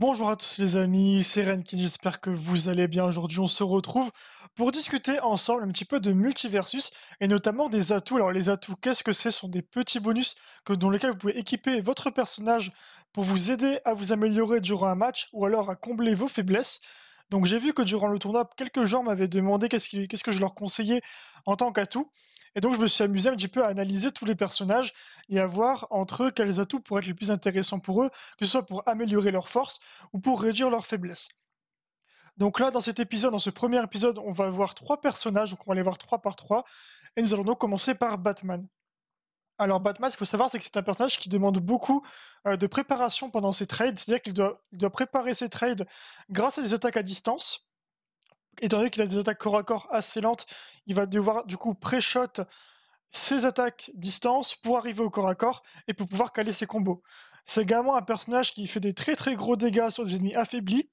Bonjour à tous les amis, c'est Renkin, j'espère que vous allez bien. Aujourd'hui, on se retrouve pour discuter ensemble un petit peu de multiversus et notamment des atouts. Alors les atouts, qu'est-ce que c'est Ce sont des petits bonus que, dans lesquels vous pouvez équiper votre personnage pour vous aider à vous améliorer durant un match ou alors à combler vos faiblesses. Donc j'ai vu que durant le tournoi, quelques gens m'avaient demandé qu'est-ce, que je leur conseillais en tant qu'atout. Et donc je me suis amusé un petit peu à analyser tous les personnages et à voir entre eux quels atouts pourraient être les plus intéressants pour eux, que ce soit pour améliorer leurs forces ou pour réduire leurs faiblesses. Donc là, dans cet épisode, dans ce premier épisode, on va voir trois personnages, donc on va les voir trois par trois, et nous allons donc commencer par Batman. Alors Batman, ce qu'il faut savoir, c'est que c'est un personnage qui demande beaucoup euh, de préparation pendant ses trades, c'est-à-dire qu'il doit, doit préparer ses trades grâce à des attaques à distance. Étant donné qu'il a des attaques corps à corps assez lentes, il va devoir du coup pré-shot ses attaques distance pour arriver au corps à corps et pour pouvoir caler ses combos. C'est également un personnage qui fait des très très gros dégâts sur des ennemis affaiblis,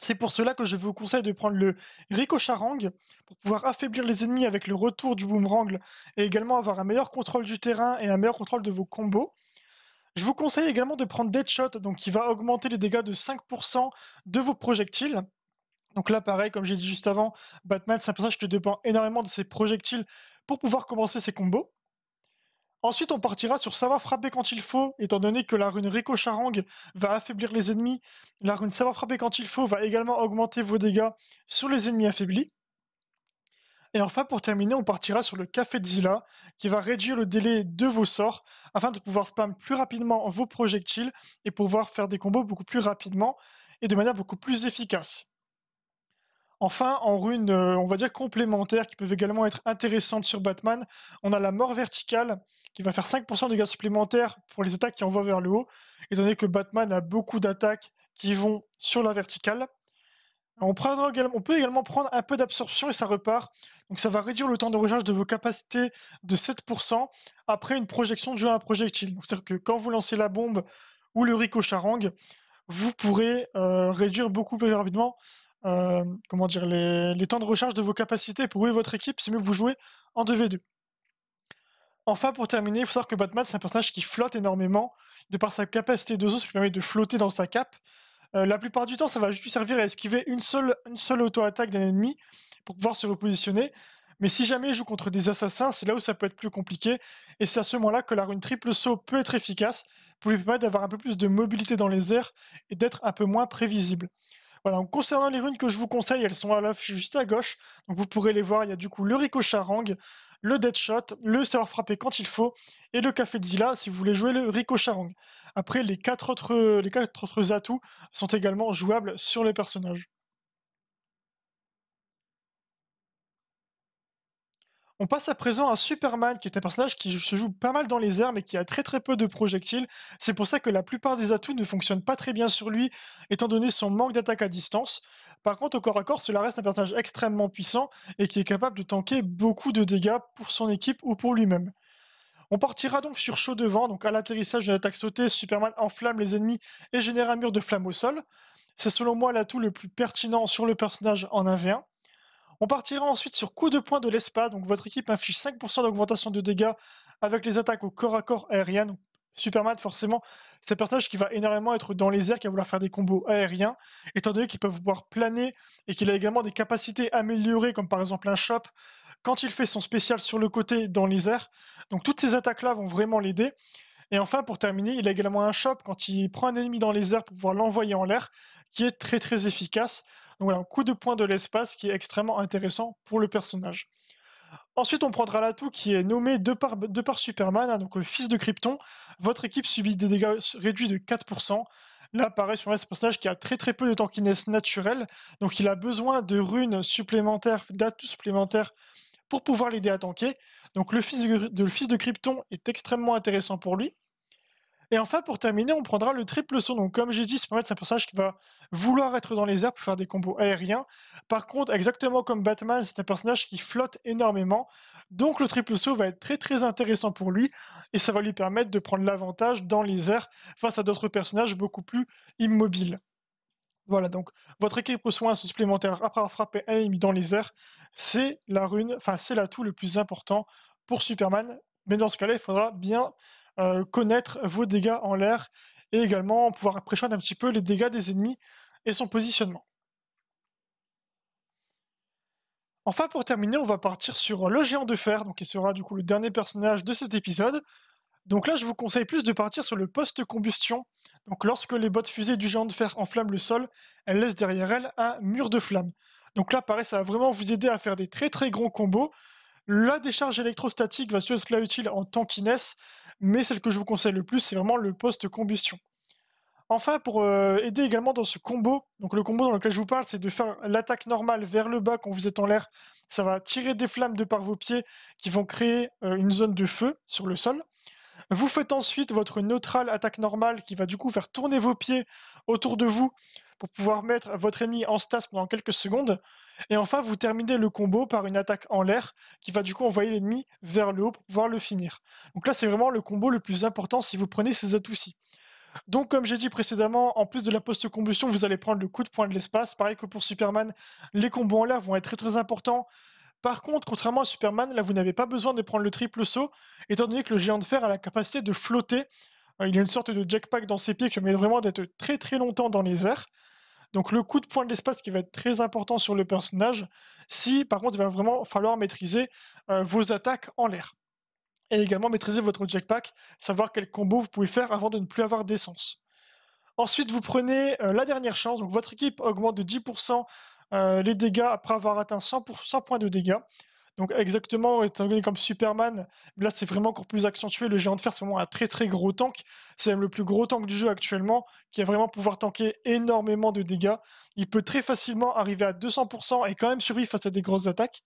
c'est pour cela que je vous conseille de prendre le Charang, pour pouvoir affaiblir les ennemis avec le retour du boomerang et également avoir un meilleur contrôle du terrain et un meilleur contrôle de vos combos. Je vous conseille également de prendre Deadshot, donc qui va augmenter les dégâts de 5% de vos projectiles. Donc là, pareil, comme j'ai dit juste avant, Batman, c'est un personnage qui dépend énormément de ses projectiles pour pouvoir commencer ses combos. Ensuite, on partira sur savoir frapper quand il faut, étant donné que la rune Rico va affaiblir les ennemis. La rune savoir frapper quand il faut va également augmenter vos dégâts sur les ennemis affaiblis. Et enfin, pour terminer, on partira sur le Café de Zilla, qui va réduire le délai de vos sorts afin de pouvoir spam plus rapidement vos projectiles et pouvoir faire des combos beaucoup plus rapidement et de manière beaucoup plus efficace. Enfin, en runes, euh, on va dire complémentaire, qui peuvent également être intéressantes sur Batman, on a la mort verticale, qui va faire 5% de dégâts supplémentaires pour les attaques qui envoient vers le haut, étant donné que Batman a beaucoup d'attaques qui vont sur la verticale. On, peut également prendre un peu d'absorption et ça repart. Donc ça va réduire le temps de recharge de vos capacités de 7% après une projection de à un projectile. C'est-à-dire que quand vous lancez la bombe ou le charang, vous pourrez euh, réduire beaucoup plus rapidement euh, comment dire, les, temps de recharge de vos capacités pour jouer votre équipe si vous jouez en 2v2. Enfin, pour terminer, il faut savoir que Batman, c'est un personnage qui flotte énormément de par sa capacité de qui permet de flotter dans sa cape. Euh, la plupart du temps, ça va juste lui servir à esquiver une seule, une seule auto-attaque d'un ennemi pour pouvoir se repositionner. Mais si jamais il joue contre des assassins, c'est là où ça peut être plus compliqué. Et c'est à ce moment-là que la rune triple saut peut être efficace pour lui permettre d'avoir un peu plus de mobilité dans les airs et d'être un peu moins prévisible. Voilà, concernant les runes que je vous conseille, elles sont à l'affiche juste à gauche. Donc vous pourrez les voir, il y a du coup le Ricocharang, le Deadshot, le savoir frapper quand il faut, et le Café de Zilla si vous voulez jouer le Ricocharang. Après, les quatre les quatre autres atouts sont également jouables sur les personnages. On passe à présent à Superman, qui est un personnage qui se joue pas mal dans les airs, mais qui a très très peu de projectiles. C'est pour ça que la plupart des atouts ne fonctionnent pas très bien sur lui, étant donné son manque d'attaque à distance. Par contre, au corps à corps, cela reste un personnage extrêmement puissant et qui est capable de tanker beaucoup de dégâts pour son équipe ou pour lui-même. On partira donc sur chaud devant, donc à l'atterrissage de l'attaque sautée, Superman enflamme les ennemis et génère un mur de flammes au sol. C'est selon moi l'atout le plus pertinent sur le personnage en 1v1. On partira ensuite sur coup de poing de l'espace, donc votre équipe inflige 5% d'augmentation de dégâts avec les attaques au corps à corps aérien. Superman, forcément, c'est un personnage qui va énormément être dans les airs, qui va vouloir faire des combos aériens, étant donné qu'il peut pouvoir planer et qu'il a également des capacités améliorées, comme par exemple un chop, quand il fait son spécial sur le côté dans les airs. Donc toutes ces attaques-là vont vraiment l'aider. Et enfin, pour terminer, il a également un chop quand il prend un ennemi dans les airs pour pouvoir l'envoyer en l'air, qui est très très efficace. Donc voilà, un coup de poing de l'espace qui est extrêmement intéressant pour le personnage. Ensuite, on prendra l'atout qui est nommé de par, Superman, hein, donc le fils de Krypton. Votre équipe subit des dégâts réduits de 4%. Là, pareil, sur ce personnage qui a très très peu de tankiness naturel. donc il a besoin de runes supplémentaires, d'atouts supplémentaires pour pouvoir l'aider à tanker. Donc le fils de Krypton est extrêmement intéressant pour lui. Et enfin, pour terminer, on prendra le triple saut. Donc, comme j'ai dit, Superman, c'est un personnage qui va vouloir être dans les airs pour faire des combos aériens. Par contre, exactement comme Batman, c'est un personnage qui flotte énormément. Donc, le triple saut va être très très intéressant pour lui et ça va lui permettre de prendre l'avantage dans les airs face à d'autres personnages beaucoup plus immobiles. Voilà, donc votre équipe reçoit un supplémentaire après avoir frappé un ennemi dans les airs. C'est la rune, enfin, c'est l'atout le plus important pour Superman. Mais dans ce cas-là, il faudra bien euh, connaître vos dégâts en l'air et également pouvoir appréhender un petit peu les dégâts des ennemis et son positionnement. Enfin, pour terminer, on va partir sur le géant de fer, donc qui sera du coup le dernier personnage de cet épisode. Donc là, je vous conseille plus de partir sur le poste combustion. Donc lorsque les bottes fusées du géant de fer enflamment le sol, elles laissent derrière elles un mur de flammes. Donc là, pareil, ça va vraiment vous aider à faire des très très grands combos. La décharge électrostatique va surtout être là utile en tankiness, mais celle que je vous conseille le plus, c'est vraiment le post-combustion. Enfin, pour euh, aider également dans ce combo, donc le combo dans lequel je vous parle, c'est de faire l'attaque normale vers le bas quand vous êtes en l'air. Ça va tirer des flammes de par vos pieds qui vont créer euh, une zone de feu sur le sol. Vous faites ensuite votre neutrale attaque normale qui va du coup faire tourner vos pieds autour de vous pour pouvoir mettre votre ennemi en stase pendant quelques secondes. Et enfin, vous terminez le combo par une attaque en l'air qui va du coup envoyer l'ennemi vers le haut pour pouvoir le finir. Donc là, c'est vraiment le combo le plus important si vous prenez ces atouts-ci. Donc, comme j'ai dit précédemment, en plus de la post-combustion, vous allez prendre le coup de poing de l'espace. Pareil que pour Superman, les combos en l'air vont être très très importants. Par contre, contrairement à Superman, là vous n'avez pas besoin de prendre le triple saut, étant donné que le géant de fer a la capacité de flotter. Euh, il a une sorte de jackpack dans ses pieds qui permet vraiment d'être très très longtemps dans les airs. Donc le coup de poing de l'espace qui va être très important sur le personnage, si par contre il va vraiment falloir maîtriser euh, vos attaques en l'air. Et également maîtriser votre jackpack, savoir quel combo vous pouvez faire avant de ne plus avoir d'essence. Ensuite, vous prenez euh, la dernière chance, donc votre équipe augmente de 10% euh, les dégâts après avoir atteint 100 points de dégâts. Donc exactement, étant donné comme Superman, là c'est vraiment encore plus accentué. Le géant de fer, c'est vraiment un très très gros tank. C'est même le plus gros tank du jeu actuellement, qui a vraiment pouvoir tanker énormément de dégâts. Il peut très facilement arriver à 200% et quand même survivre face à des grosses attaques.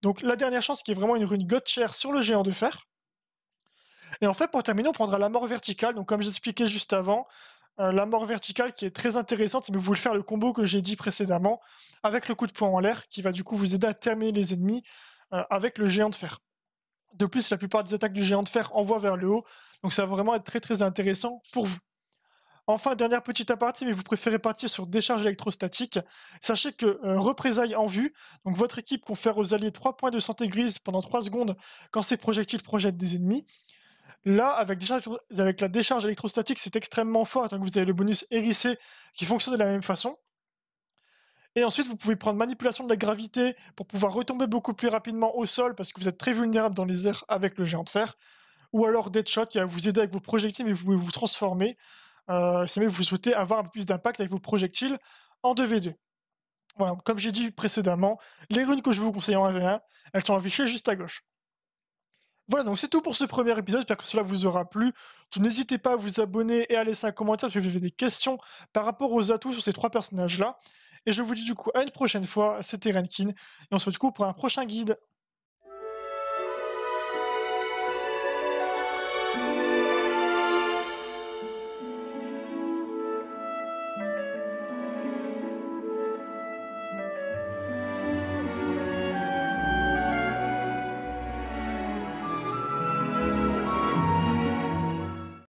Donc la dernière chance qui est vraiment une rune god sur le géant de fer. Et en fait, pour terminer, on prendra la mort verticale. Donc comme j'expliquais juste avant, euh, la mort verticale qui est très intéressante, mais vous voulez faire le combo que j'ai dit précédemment, avec le coup de poing en l'air, qui va du coup vous aider à terminer les ennemis euh, avec le géant de fer. De plus, la plupart des attaques du géant de fer envoient vers le haut, donc ça va vraiment être très très intéressant pour vous. Enfin, dernière petite aparté, mais vous préférez partir sur décharge électrostatique. Sachez que euh, représailles en vue, donc votre équipe confère aux alliés 3 points de santé grise pendant 3 secondes quand ces projectiles projettent des ennemis. Là, avec, avec la décharge électrostatique, c'est extrêmement fort, donc vous avez le bonus hérissé qui fonctionne de la même façon. Et ensuite, vous pouvez prendre manipulation de la gravité pour pouvoir retomber beaucoup plus rapidement au sol parce que vous êtes très vulnérable dans les airs avec le géant de fer. Ou alors Deadshot qui va vous aider avec vos projectiles et vous pouvez vous transformer euh, si vous souhaitez avoir un peu plus d'impact avec vos projectiles en 2v2. Voilà, comme j'ai dit précédemment, les runes que je vous conseille en 1v1, elles sont affichées juste à gauche. Voilà, donc c'est tout pour ce premier épisode. J'espère que cela vous aura plu. N'hésitez pas à vous abonner et à laisser un commentaire si vous avez des questions par rapport aux atouts sur ces trois personnages-là. Et je vous dis du coup à une prochaine fois, c'était Rankin, et on se retrouve pour un prochain guide.